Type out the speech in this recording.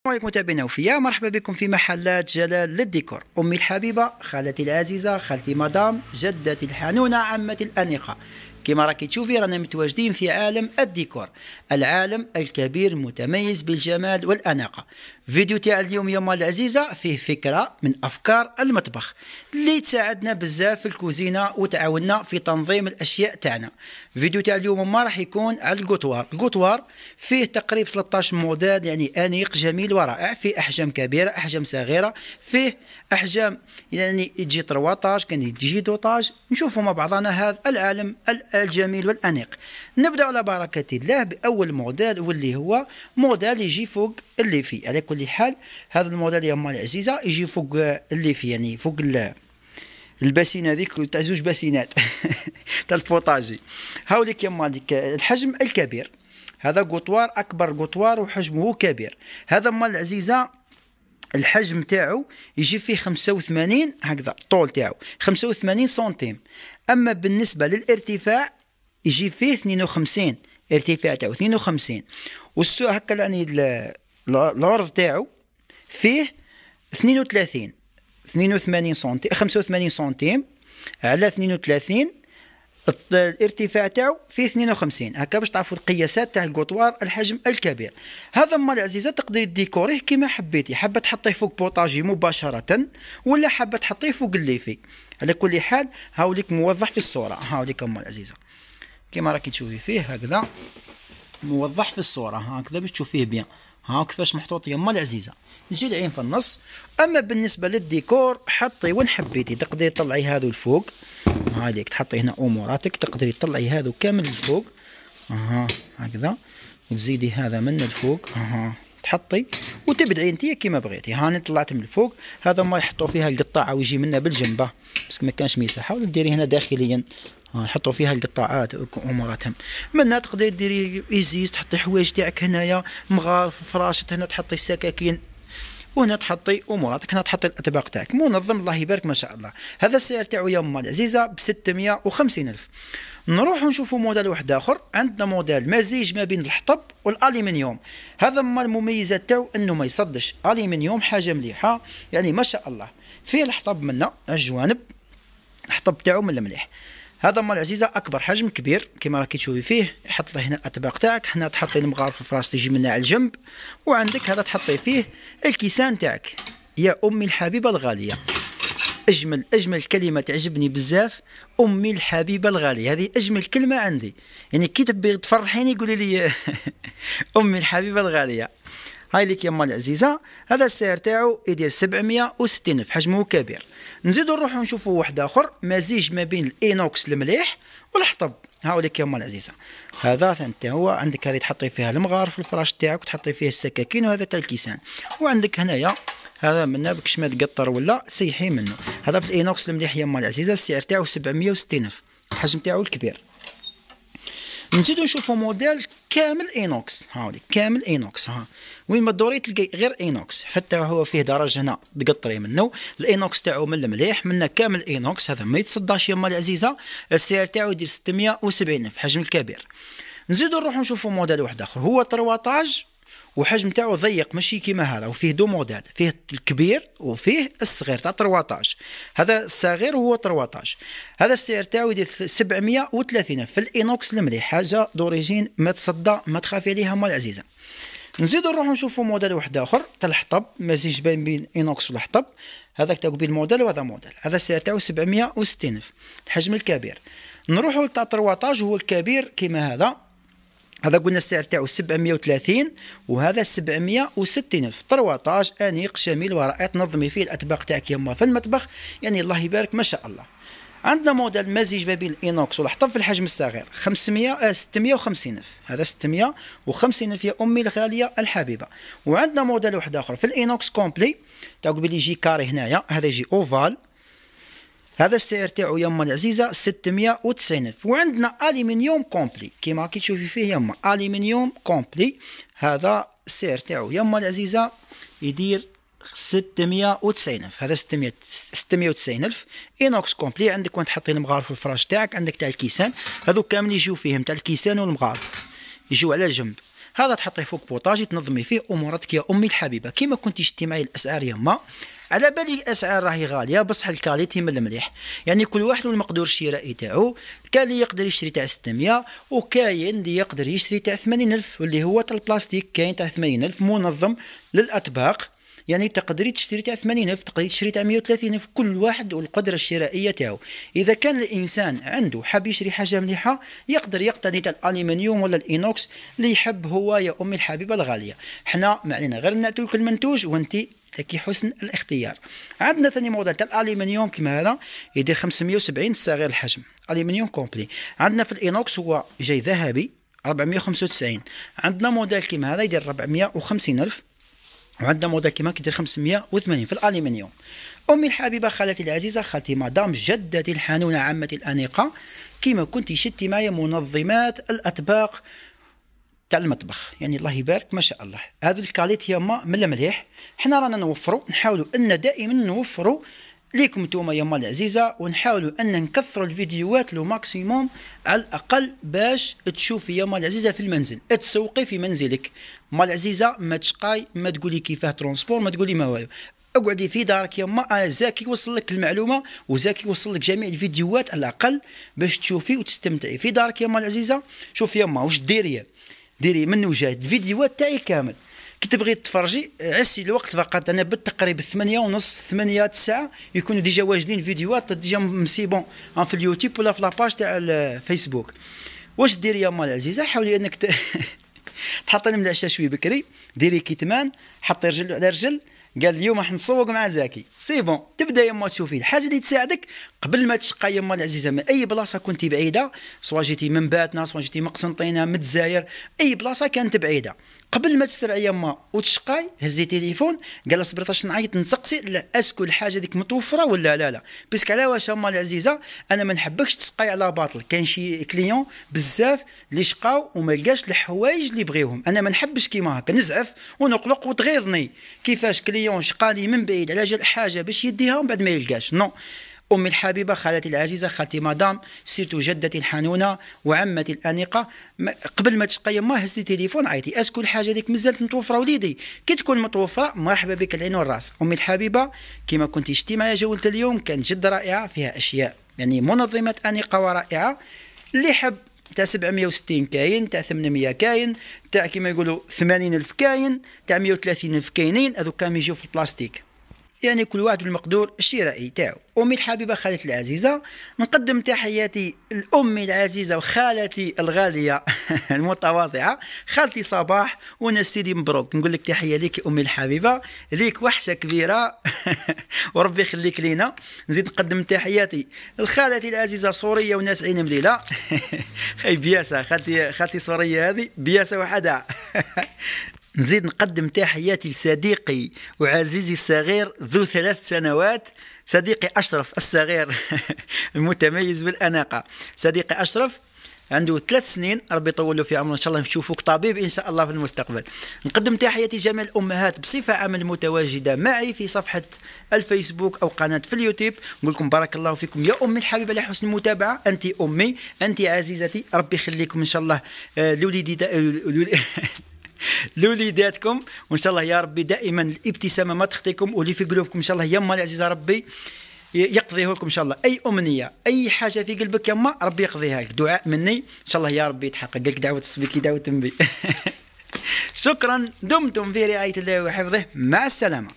السلام عليكم متابعينا وفيا مرحبا بكم في محلات جلال للديكور امي الحبيبه خالتي العزيزه خالتي مدام جدتي الحنونه عمتي الانيقه كما راكي تشوفي رانا متواجدين في عالم الديكور العالم الكبير المتميز بالجمال والاناقه فيديو تاع اليوم يا مال العزيزه فيه فكره من افكار المطبخ اللي تساعدنا بزاف في الكوزينه وتعاوننا في تنظيم الاشياء تاعنا فيديو تاع اليوم ما راح يكون على القطوار القطوار فيه تقريبا 13 موديل يعني انيق جميل ورائع فيه احجام كبيره احجام صغيره فيه احجام يعني تجي 13 كان تجي 12 نشوفوا مع بعضنا هذا العالم الجميل والانيق نبدا على بركه الله باول موديل واللي هو موديل يجي فوق اللي فيه على كل حال هذا الموديل يا مال عزيزه يجي فوق اللي في يعني فوق الباسين هذيك تاع زوج باسينات تاع البوطاجي هاوليك يا مالك الحجم الكبير هذا قطوار اكبر قطوار وحجمه كبير هذا مال العزيزه الحجم تاعو يجي فيه 85 هكذا الطول تاعو 85 سنتيم اما بالنسبه للارتفاع يجي فيه 52 ارتفاع تاعو 52 والسوق هكا يعني العرض تاعو فيه 32 82 سنتيم 85 سنتيم على 32 الارتفاع تاعو فيه 52 هكا باش تعرفوا القياسات تاع القطوار الحجم الكبير هذا مال عزيزة تقدري ديكوريه كيما حبيتي حابه تحطيه فوق بوطاجي مباشره ولا حابه تحطيه فوق الليفي على كل حال هاوليك موضح في الصوره هاوليك مال عزيزة كيما راكي تشوفي فيه هكذا موضح في الصورة هكذا باش تشوف فيه بيان ها كيفاش محطوط يما العزيزة نجي العين في النص أما بالنسبة للديكور حطي وين حبيتي تقدري تطلعي هادو الفوق هاديك تحطي هنا أموراتك تقدري تطلعي هادو كامل الفوق ها هكذا وتزيدي هذا من الفوق ها تحطي وتبدعي انت كيما بغيتي هاني طلعت من الفوق هذا ما يحطوا فيها القطاعه ويجي منها بالجنبه بس ما كانش مساحه ولا ديري هنا داخليا يحطوا فيها القطاعات اموراتهم منا تقدري ديري ايزيز تحطي حوايج تاعك هنايا مغار فراشت هنا تحطي السكاكين وهنا تحطي اموراتك هنا تحطي الاطباق تاعك منظم الله يبارك ما شاء الله هذا السعر تاعو يا ام العزيزه ب 650 الف نروح نشوفوا موديل واحد اخر عندنا موديل مزيج ما بين الحطب والالومنيوم هذا ما المميزه تاعو انه ما يصدش الومنيوم حاجه مليحه يعني ما شاء الله فيه الحطب منا الجوانب الحطب تاعو من المليح هذا مال عزيزه اكبر حجم كبير كما راكي تشوفي فيه حط له هنا الاطباق تاعك هنا تحطي المغار في الفراس تجي منها على الجنب وعندك هذا تحطي فيه الكيسان تاعك يا امي الحبيبه الغاليه اجمل اجمل كلمه تعجبني بزاف امي الحبيبه الغاليه هذه اجمل كلمه عندي يعني كي تبي تفرحيني قولي لي امي الحبيبه الغاليه هاي ليك يما العزيزه هذا السعر تاعو يدير 760 الف حجمه كبير نزيدو نروحو نشوفو واحد اخر مزيج ما بين الاينوكس المليح والحطب هاو ليك يما العزيزه هذا انت هو عندك هذه تحطي فيها المغار في الفراش تاعك وتحطي فيه السكاكين وهذا تاع الكيسان وعندك هنايا هذا منا بكش ما تقطر ولا سيحي منه هذا في الاينوكس المليح يما العزيزه السعر تاعو 760 الف الحجم تاعو الكبير نزيدو نشوفو موديل كامل اينوكس هاولي كامل اينوكس ها وين ما دوري تلقى غير اينوكس حتى هو فيه درجه هنا تقطري منه الاينوكس تاعو من المليح منه كامل اينوكس هذا ما يتصداش يما العزيزه السعر تاعو يدير 670 في حجم الكبير نزيدو نروحو نشوفو موديل واحد اخر هو 13 وحجم تاعو ضيق ماشي كيما هذا وفيه دو موديل فيه الكبير وفيه الصغير تاع 13 هذا الصغير هو 13 هذا السعر تاعو يدير 730 في الانوكس المليح حاجه دوريجين ما تصدى ما تخافي عليها ما العزيزه نزيدو نروحو نشوفو موديل واحد اخر تاع الحطب مزيج بين بين انوكس والحطب هذاك تاعو بين موديل وهذا موديل هذا السعر تاعو 760 الحجم الكبير نروحو لتاع 13 هو الكبير كيما هذا هذا قلنا السعر تاعو 730 وهذا 760 الف طرواطاج انيق شامل ورائع تنظمي فيه الاطباق تاعك يما في المطبخ يعني الله يبارك ما شاء الله عندنا موديل مزيج ما بين الانوكس والحطب في الحجم الصغير 500 آه 650 الف هذا 650 الف يا امي الغاليه الحبيبه وعندنا موديل واحد اخر في الانوكس كومبلي تاع قبل يجي كاري هنايا هذا يجي اوفال هذا السعر تاعو يما العزيزه 690 الف وعندنا الومنيوم كومبلي كيما راكي تشوفي فيه يما الومنيوم كومبلي هذا السعر تاعو يما العزيزه يدير 690 الف هذا 690 الف اينوكس كومبلي عندك وين تحطي المغارف في الفراش تاعك عندك تاع الكيسان هذو كامل يجيو فيهم تاع الكيسان والمغارف يجيو على جنب هذا تحطيه فوق بوطاجي تنظمي فيه امورتك يا امي الحبيبه كيما كنتي شتي معايا الاسعار يما على بالي الاسعار راهي غاليه بصح الكاليتي من المليح يعني كل واحد والمقدور الشرائي تاعو كاين اللي يقدر يشري تاع 600 وكاين اللي يقدر يشري تاع 80000 واللي هو تاع البلاستيك كاين تاع 80000 منظم للاطباق يعني تقدري تشتري تاع 80000 تقدري تشري تاع 130000 كل واحد والقدره الشرائيه تاعو اذا كان الانسان عنده حاب يشري حاجه مليحه يقدر يقتني تاع الالومنيوم ولا الانوكس اللي يحب هو يا امي الحبيبه الغاليه حنا ما علينا غير نعطيوك المنتوج وانت كي حسن الاختيار عندنا ثاني موديل تاع الالومنيوم كيما هذا يدير 570 صغير الحجم الومنيوم كومبلي عندنا في الاينوكس هو جاي ذهبي 495 عندنا موديل كيما هذا يدير 450 الف وعندنا موديل كيما كيدير 580 في الالومنيوم امي الحبيبه خالتي العزيزه خالتي مدام جدتي الحنونه عمتي الانيقه كيما كنت شتي معايا منظمات الاطباق تاع المطبخ يعني الله يبارك ما شاء الله هذه الكاليت هي ما من المليح حنا رانا نوفروا نحاولوا ان دائما نوفروا ليكم نتوما يا مال العزيزه ونحاولوا ان نكثروا الفيديوهات لو ماكسيموم على الاقل باش تشوفي يا مال العزيزه في المنزل تسوقي في منزلك مال العزيزه ما تشقاي ما تقولي كيفاه ترونسبور ما تقولي ما والو اقعدي في دارك يا ما زاكي يوصل لك المعلومه وزاكي يوصل لك جميع الفيديوهات على الاقل باش تشوفي وتستمتعي في دارك يا مال العزيزه شوفي يا ما واش ديريه ديري من وجهه الفيديوهات تاعي كامل كي تبغي تفرجي عسي الوقت فقط انا بالتقريب ثمانية ونص ثمانية تسعة يكونوا ديجا واجدين فيديوهات ديجا مسيبون في اليوتيوب ولا في لاباج تاع الفيسبوك واش ديري يا مال العزيزه حاولي انك ت... تحطي لهم العشاء شوي بكري ديري كيتمان حطي رجل على رجل قال اليوم راح نصوق مع زكي سي بون تبدا يما تشوفي الحاجه اللي تساعدك قبل ما تشقى يما العزيزه من اي بلاصه كنتي بعيده سواء جيتي من باتنا سواء جيتي من قسنطينه من الجزائر اي بلاصه كانت بعيده قبل ما تسرع يما وتشقاي هزي تليفون قال صبرت اش نعيط نسقسي لا اسكو الحاجه ديك متوفره ولا لا لا باسكو على واش اما العزيزه انا ما نحبكش تسقاي على باطل كاين شي كليون بزاف اللي شقاو وما لقاش الحوايج اللي بغيهم انا ما نحبش كيما هكا نزعف ونقلق وتغيظني كيفاش كليون شقالي من بعيد على جال حاجه باش يديها ومن بعد ما يلقاش نو أمي الحبيبة خالتي العزيزة خالتي مدام سيرتو جدتي الحنونة وعمتي الأنيقة قبل ما تشقى يما هزتي تليفون عيطي أسكو الحاجة هذيك مازالت متوفرة وليدي كي تكون متوفرة مرحبا بك العين والراس أمي الحبيبة كما كنت شتي معايا جولة اليوم كانت جد رائعة فيها أشياء يعني منظمة أنيقة ورائعة اللي حب تاع 760 كاين تاع 800 كاين تاع كيما يقولوا 80000 كاين تاع 130000 كاينين هذوك كامل يجيو في البلاستيك يعني كل واحد المقدور الشرائي تاعو امي الحبيبه خالتي العزيزه نقدم تحياتي لامي العزيزه وخالتي الغاليه المتواضعه خالتي صباح وانا سيدي مبروك نقول لك تحيه ليك امي الحبيبه ليك وحشه كبيره وربي يخليك لينا نزيد نقدم تحياتي لخالتي العزيزه سوريه وناس عين مليله خاي بياسه خالتي خالتي سوريه هذه بياسه وحدها نزيد نقدم تحياتي لصديقي وعزيزي الصغير ذو ثلاث سنوات صديقي أشرف الصغير المتميز بالأناقة صديقي أشرف عنده ثلاث سنين ربي يطول له في عمره ان شاء الله نشوفوك طبيب ان شاء الله في المستقبل نقدم تحياتي جميع الامهات بصفه عامه المتواجده معي في صفحه الفيسبوك او قناه في اليوتيوب نقول لكم بارك الله فيكم يا امي الحبيبه على حسن المتابعه انت امي انت عزيزتي ربي يخليكم ان شاء الله آه، لوليدي آه، لوليداتكم وان شاء الله يا ربي دائما الابتسامه ما تخطيكم واللي في قلوبكم ان شاء الله يما العزيزه ربي يقضيه لكم ان شاء الله اي امنيه اي حاجه في قلبك يما ربي يقضيها لك دعاء مني ان شاء الله يا ربي يتحقق لك دعوه السبيكي دعوه تنبي شكرا دمتم في رعايه الله وحفظه مع السلامه